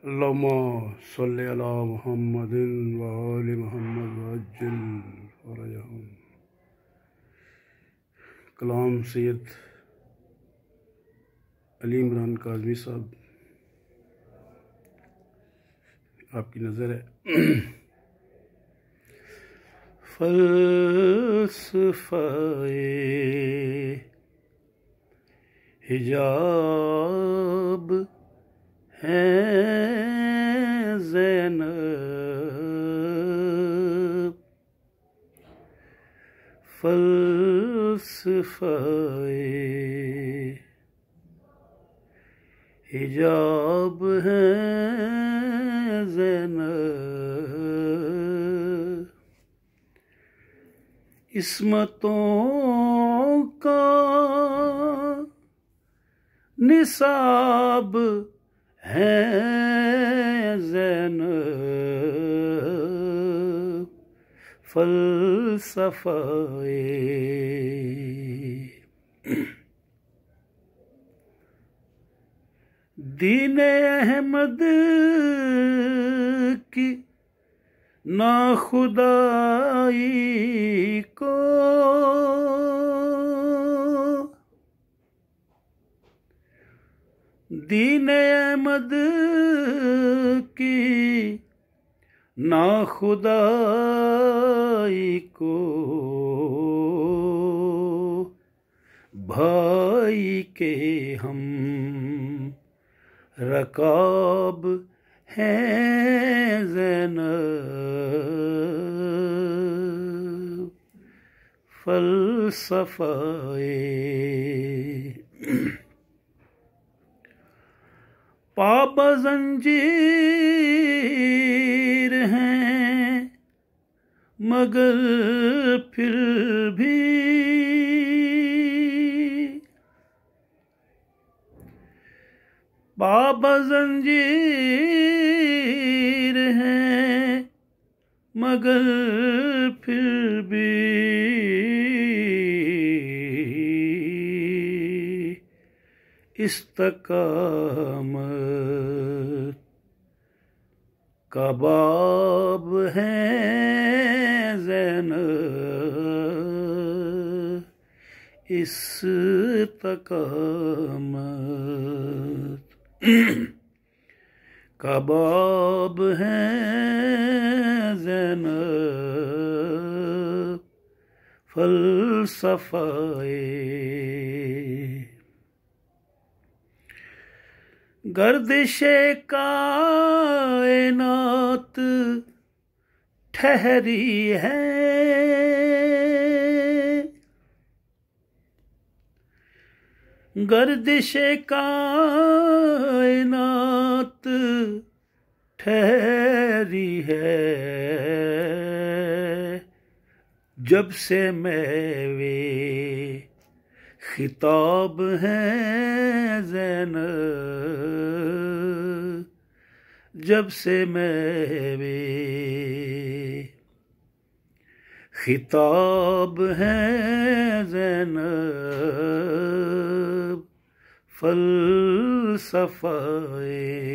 लमा सल्ला मोहम्मद वाल मोहम्मद वजल वरजहम कलाम सैद अली इमरान काजमी साहब आपकी नज़र है फलसफाए हिजाब हैं जैन फलसफाए हिजाब हैं जैन इसमतों का निसाब हैं जैन फलसफाए दीन अहमद की ना खुदाई को दीन अहमद की ना खुदाई को भाई के हम रकाब हैं जैन फलसफाए पाप जंजीर हैं मगर फिर भी पाप जंजीर हैं मगर फिर भी इस्तकाम कबाब हैं जैन इस तक कबाब हैं जैन फलसफाए का कायनात ठहरी है का कायनात ठहरी है जब से मैं वे खिताब है जैन जब से मैं वे खिताब है जैन फल सफाए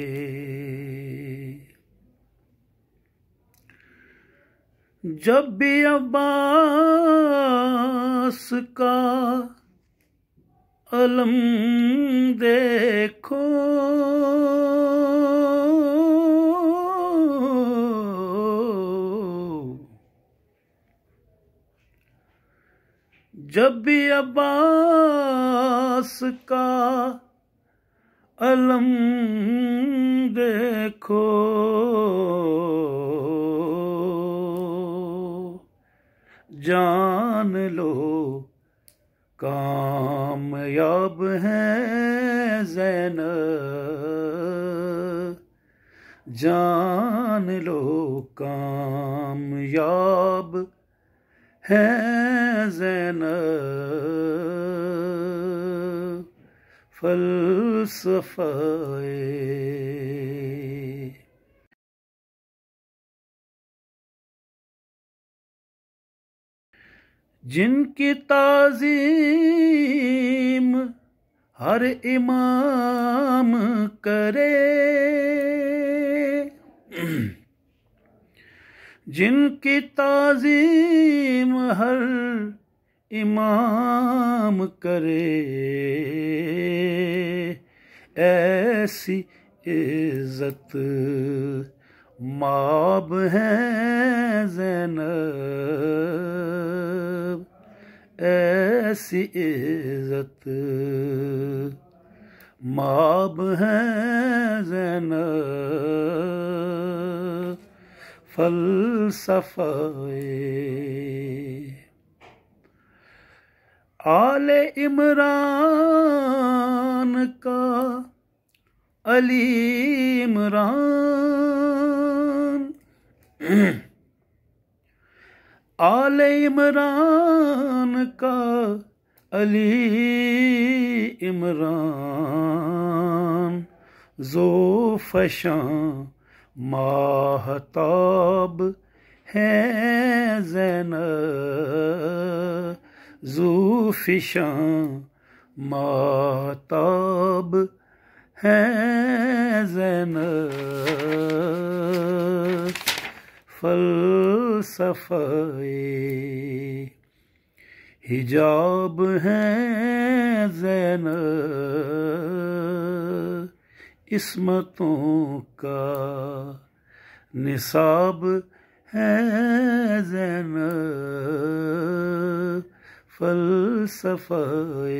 जब भी अब्बास का अलम देखो जब भी अब्बास का अलम देखो जान लो कामयाब हैं जैन जान लो कामयाब है जैन फलसफाए जिनकी ताजीम हर इमाम करे जिनकी ताजीम हर इमाम करे ऐसी इज्जत माब हैं जैन ऐसी इज्जत माब हैं जैन फलसफे आले इमरान का अली इमरान आल इमरान का अली इमरान फशां माहताब हैं जैन जूफिशां माहताब हैं जैन फलसफाए हिजाब हैं जैन इसमतों का निसाब हैं जैन फलसफाए